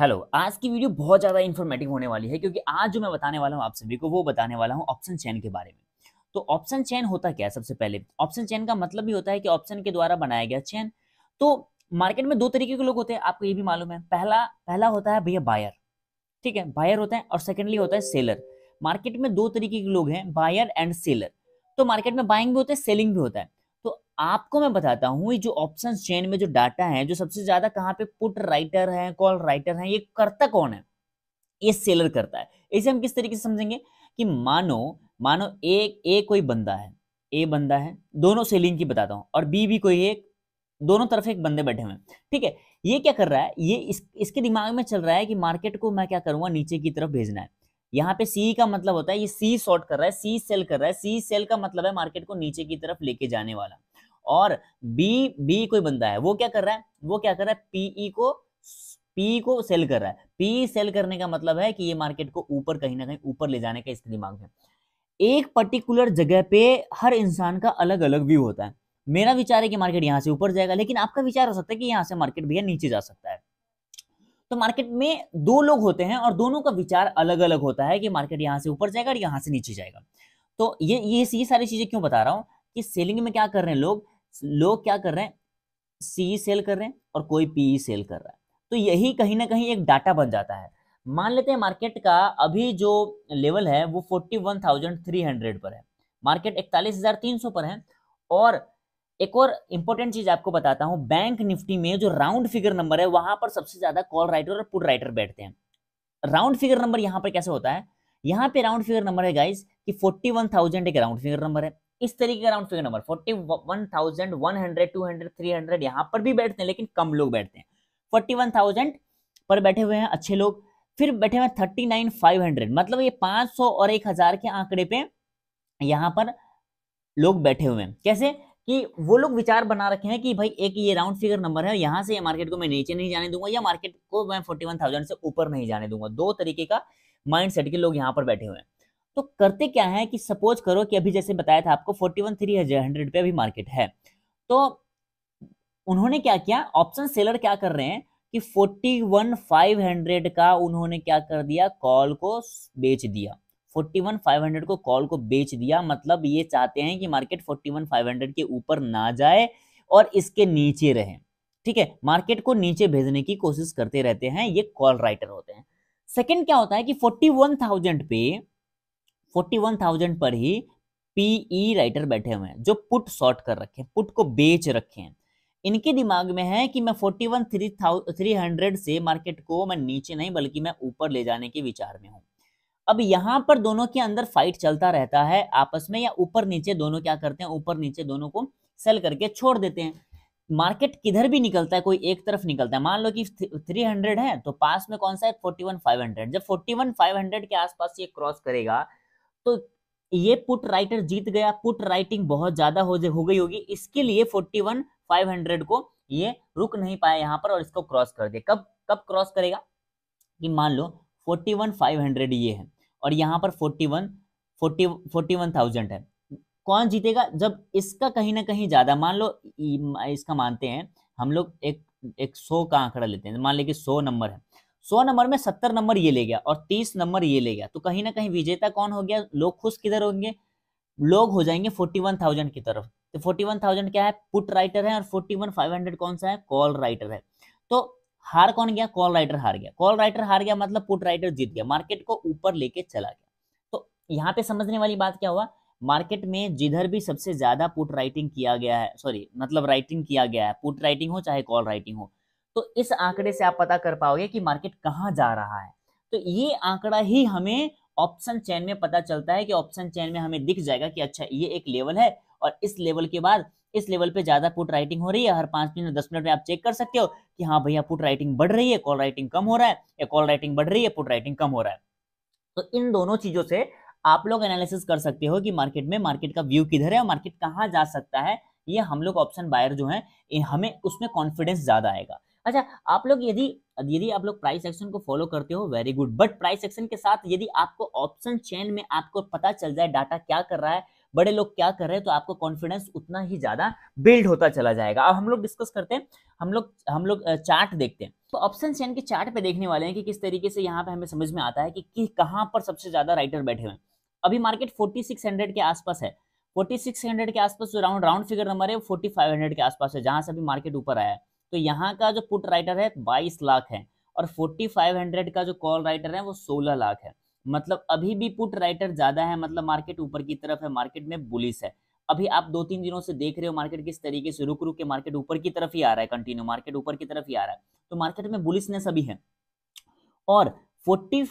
hello आज की video बहुत ज़्यादा इन्फॉर्मेटिव होने वाली है क्योंकि आज जो मैं बताने वाला हूँ आप सभी को वो बताने वाला हूँ ऑप्शन चैन के बारे में तो ऑप्शन चैन होता क्या है सबसे पहले ऑप्शन चैन का मतलब भी होता है कि ऑप्शन के द्वारा बनाया गया चैन तो मार्केट में दो तरीके के लोग होते हैं आपको ये भी मालूम है पहला पहला होता है भैया बायर ठीक है बायर होता है और सेकेंडली होता है सेलर मार्केट में दो तरीके के लोग हैं बायर एंड सेलर तो मार्केट में बाइंग भी होता है सेलिंग भी होता है आपको मैं बताता हूँ जो ऑप्शन चेन में जो डाटा है जो सबसे ज्यादा कहाँ पे पुट राइटर है कॉल राइटर है ये करता कौन है ये सेलर करता है इसे हम किस तरीके से समझेंगे कि मानो मानो ए ए कोई बंदा है ए बंदा है दोनों सेलिंग की बताता हूँ और बी भी कोई एक दोनों तरफ एक बंदे बैठे हुए ठीक है ये क्या कर रहा है ये इस, इसके दिमाग में चल रहा है कि मार्केट को मैं क्या करूंगा नीचे की तरफ भेजना है यहाँ पे सी का मतलब होता है ये सी शॉर्ट कर रहा है सी सेल कर रहा है सी सेल का मतलब है मार्केट को नीचे की तरफ लेके जाने वाला और बी बी कोई बंदा है वो क्या कर रहा है वो क्या कर रहा है पीई e को पी को सेल कर रहा है पी सेल करने का मतलब है कि ये मार्केट को ऊपर कहीं ना कहीं ऊपर ले जाने का इसका दिमाग है एक पर्टिकुलर जगह पे हर इंसान का अलग अलग व्यू होता है मेरा विचार है कि मार्केट यहाँ से ऊपर जाएगा लेकिन आपका विचार हो सकता है कि यहाँ से मार्केट भैया नीचे जा सकता है तो मार्केट में दो लोग होते हैं और दोनों का विचार अलग अलग होता है कि मार्केट यहाँ से ऊपर जाएगा और यहाँ से नीचे जाएगा तो ये ये ये सारी चीजें क्यों बता रहा हूँ कि सेलिंग में क्या कर रहे हैं लोग लोग क्या कर रहे हैं सी सेल कर रहे हैं और कोई पीई सेल कर रहा है तो यही कहीं ना कहीं एक डाटा बन जाता है मान लेते हैं मार्केट का अभी जो लेवल है वो forty one thousand three hundred पर है मार्केट इकतालीस हजार तीन सौ पर है और एक और इंपॉर्टेंट चीज आपको बताता हूँ बैंक निफ्टी में जो राउंड फिगर नंबर है वहां पर सबसे ज्यादा कॉल राइटर और पुट राइटर बैठते हैं राउंड फिगर नंबर यहाँ पर कैसे होता है यहाँ पे राउंड फिगर नंबर है गाइज की फोर्टी वन थाउजेंड एक राउंड फिगर नंबर है इस तरीके का round figure number forty one thousand one hundred two hundred three hundred यहाँ पर भी बैठते हैं लेकिन कम लोग बैठते हैं फोर्टी वन थाउजेंड पर बैठे हुए हैं अच्छे लोग फिर बैठे हुए थर्टी नाइन फाइव हंड्रेड मतलब ये पाँच सौ और एक हजार के आंकड़े पे यहाँ पर लोग बैठे हुए हैं कैसे कि वो लोग विचार बना रखे हैं कि भाई एक ये राउंड फिगर नंबर है यहाँ से ये मार्केट को मैं नीचे नहीं जाने दूंगा या मार्केट को मैं फोर्टी वन थाउजेंड से ऊपर नहीं जाने दूंगा दो तरीके का माइंड सेट के लोग यहाँ पर बैठे हुए हैं तो करते क्या है कि सपोज करो कि अभी जैसे बताया था आपको फोर्टी वन थ्री हंड्रेड पे अभी मार्केट है तो उन्होंने क्या किया ऑप्शन सेलर क्या कर रहे हैं कि फोर्टी वन फाइव हंड्रेड का उन्होंने क्या कर दिया कॉल को बेच दिया फोर्टी वन फाइव हंड्रेड को कॉल को बेच दिया मतलब ये चाहते हैं कि market forty one five hundred के ऊपर ना जाए और इसके नीचे रहे ठीक है मार्केट को नीचे भेजने की कोशिश करते रहते हैं ये कॉल राइटर होते हैं सेकंड क्या होता है कि फोर्टी वन थाउजेंड पे फोर्टी वन थाउजेंड पर ही पीई राइटर e बैठे हुए हैं जो पुट शॉर्ट कर रखे हैं पुट को बेच रखे हैं इनके दिमाग में है कि मैं forty one three three hundred से मार्केट को मैं नीचे नहीं बल्कि मैं ऊपर ले जाने के विचार में हूँ अब यहाँ पर दोनों के अंदर फाइट चलता रहता है आपस में या ऊपर नीचे दोनों क्या करते हैं ऊपर नीचे दोनों को सेल करके छोड़ देते हैं मार्केट किधर भी निकलता है कोई एक तरफ निकलता है मान लो कि थ्री हंड्रेड है तो पास में कौन सा है फोर्टी वन फाइव हंड्रेड जब फोर्टी वन फाइव हंड्रेड के आसपास ये क्रॉस करेगा तो ये पुट राइटर जीत गया पुट राइटिंग बहुत ज्यादा हो, हो गई होगी इसके लिए फोर्टी वन फाइव हंड्रेड को ये रुक नहीं पाया यहाँ पर और इसको क्रॉस कर दिया कब कब क्रॉस करेगा कि मान लो फोर्टी वन फाइव हंड्रेड ये है और यहाँ पर forty one forty forty one thousand है कौन जीतेगा जब इसका कहीं ना कहीं ज्यादा मान लो इसका मानते हैं हम लोग एक एक सौ का आंकड़ा लेते हैं मान लीजिए कि सौ नंबर है सौ नंबर में सत्तर नंबर ये ले गया और तीस नंबर ये ले गया तो कहीं ना कहीं विजेता कौन हो गया लोग खुश किधर होंगे लोग हो जाएंगे फोर्टी वन थाउजेंड की तरफ तो फोर्टी वन थाउजेंड क्या है पुट राइटर है और फोर्टी वन फाइव हंड्रेड कौन सा है कॉल राइटर है तो हार कौन गया कॉल राइटर हार गया कॉल राइटर हार गया मतलब पुट राइटर जीत गया मार्केट को ऊपर लेके चला गया तो यहाँ पे समझने वाली बात क्या हुआ मार्केट में जिधर भी सबसे ज्यादा पुट राइटिंग किया गया है सॉरी मतलब राइटिंग किया गया है पुट राइटिंग हो चाहे कॉल राइटिंग हो तो इस आंकड़े से आप पता कर पाओगे कि मार्केट कहाँ जा रहा है तो ये आंकड़ा ही हमें ऑप्शन चैन में पता चलता है कि ऑप्शन चैन में हमें दिख जाएगा कि अच्छा ये एक लेवल है और इस लेवल के बाद इस लेवल पे ज़्यादा पुट राइटिंग हो रही है हर पांच मिनट दस मिनट में आप चेक कर सकते हो कि हाँ भैया पुट राइटिंग बढ़ रही है कॉल राइटिंग कम हो रहा है या कॉल राइटिंग बढ़ रही है पुट राइटिंग कम हो रहा है तो इन दोनों चीज़ों से आप लोग एनालिसिस कर सकते हो कि मार्केट में मार्केट का व्यू किधर है और मार्केट कहाँ जा सकता है ये हम लोग ऑप्शन बायर जो है हमें उसमें कॉन्फिडेंस ज़्यादा आएगा अच्छा आप लोग यदि यदि आप लोग प्राइस एक्शन को फॉलो करते हो very good but price action के साथ यदि आपको ऑप्शन चेन में आपको पता चल जाए डाटा क्या कर रहा है बड़े लोग क्या कर रहे हैं तो आपको कॉन्फिडेंस उतना ही ज्यादा बिल्ड होता चला जाएगा अब हम लोग डिस्कस करते हैं हम लोग हम लोग चार्ट देखते हैं तो ऑप्शन चेन के चार्ट पे देखने वाले हैं कि किस तरीके से यहाँ पे हमें समझ में आता है कि, कि कहाँ पर सबसे ज्यादा राइटर बैठे हुए हैं अभी मार्केट हंड्रेड के आसपास है हंड्रेड के आसपास जो राउंड राउंड फिगर नंबर है हंड्रेड के आसपास है जहां से अभी मार्केट ऊपर आया है तो यहाँ का जो पुट राइटर है बाईस लाख है और फोर्टी फाइव हंड्रेड का जो कॉल राइटर है वो सोलह लाख है मतलब अभी भी पुट राइटर ज़्यादा है मतलब मार्केट ऊपर की तरफ है मार्केट में बुलिस है अभी आप दो तीन दिनों से देख रहे हो मार्केट किस तरीके से रुक रुक के मार्केट ऊपर की तरफ ही आ रहा है कंटिन्यू मार्केट ऊपर की तरफ ही आ रहा है तो मार्केट में बुलिसनेस अभी है और फोर्टी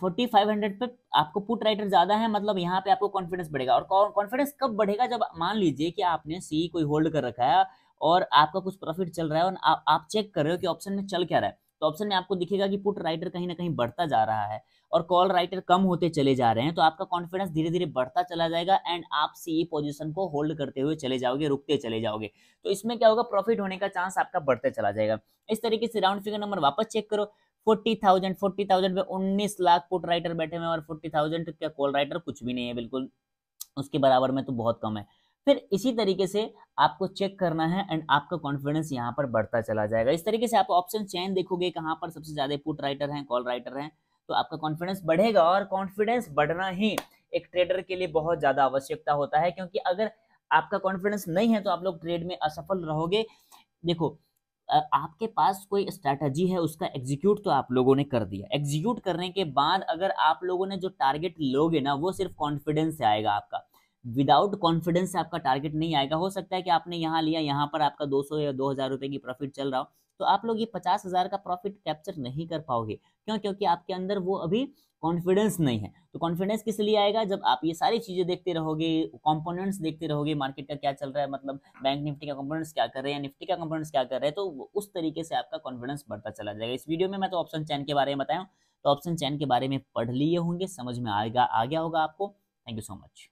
फोर्टी फाइव हंड्रेड पे आपको पुट राइटर ज्यादा है मतलब यहाँ पे आपको कॉन्फिडेंस बढ़ेगा और कॉन्फिडेंस कब बढ़ेगा जब मान लीजिए कि आपने सी कोई होल्ड कर रखा है और आपका कुछ प्रॉफिट चल रहा है और आ, आप चेक कर रहे हो कि ऑप्शन में चल क्या रहा है तो ऑप्शन में आपको दिखेगा कि पुट राइटर कहीं ना कहीं बढ़ता जा रहा है और कॉल राइटर कम होते चले जा रहे हैं तो आपका कॉन्फिडेंस धीरे धीरे बढ़ता चला जाएगा एंड आप सी पोजीशन को होल्ड करते हुए चले जाओगे रुकते चले जाओगे तो इसमें क्या होगा प्रॉफिट होने का चांस आपका बढ़ते चला जाएगा इस तरीके से राउंड फिगर नंबर वापस चेक करो फोर्टी थाउजेंड फोर्टी थाउजेंड पे उन्नीस लाख पुट राइटर बैठे हुए और फोर्टी थाउजेंड क्या कॉल राइटर कुछ भी नहीं है बिल्कुल उसके बराबर में तो बहुत कम है फिर इसी तरीके से आपको चेक करना है एंड आपका कॉन्फिडेंस यहाँ पर बढ़ता चला जाएगा इस तरीके से आप ऑप्शन चैन देखोगे कहाँ पर सबसे ज्यादा पुट राइटर हैं कॉल राइटर हैं तो आपका कॉन्फिडेंस बढ़ेगा और कॉन्फिडेंस बढ़ना ही एक ट्रेडर के लिए बहुत ज्यादा आवश्यकता होता है क्योंकि अगर आपका कॉन्फिडेंस नहीं है तो आप लोग ट्रेड में असफल रहोगे देखो आपके पास कोई स्ट्रैटेजी है उसका एग्जीक्यूट तो आप लोगों ने कर दिया एग्जीक्यूट करने के बाद अगर आप लोगों ने जो टारगेट लोगे ना वो सिर्फ कॉन्फिडेंस से आएगा आपका विदाउट कॉन्फिडेंस से आपका टारगेट नहीं आएगा हो सकता है कि आपने यहाँ लिया यहाँ पर आपका 200 या 2000 रुपए की प्रॉफिट चल रहा हो तो आप लोग ये पचास हजार का प्रॉफिट कैप्चर नहीं कर पाओगे क्यों क्योंकि आपके अंदर वो अभी कॉन्फिडेंस नहीं है तो कॉन्फिडेंस किस लिए आएगा जब आप ये सारी चीज़ें देखते रहोगे कंपोनेंट्स देखते रहोगे मार्केट का क्या चल रहा है मतलब बैंक निफ्टी का कंपोनेंट्स क्या कर रहे हैं निफ्टी का कंपोनेंट्स क्या कर रहे हैं तो उस तरीके से आपका कॉन्फिडेंस बढ़ता चला जाएगा इस वीडियो में मैं तो ऑप्शन चैन के बारे में बताया तो ऑप्शन चैन के बारे में पढ़ लिए होंगे समझ में आएगा आ गया होगा आपको थैंक यू सो मच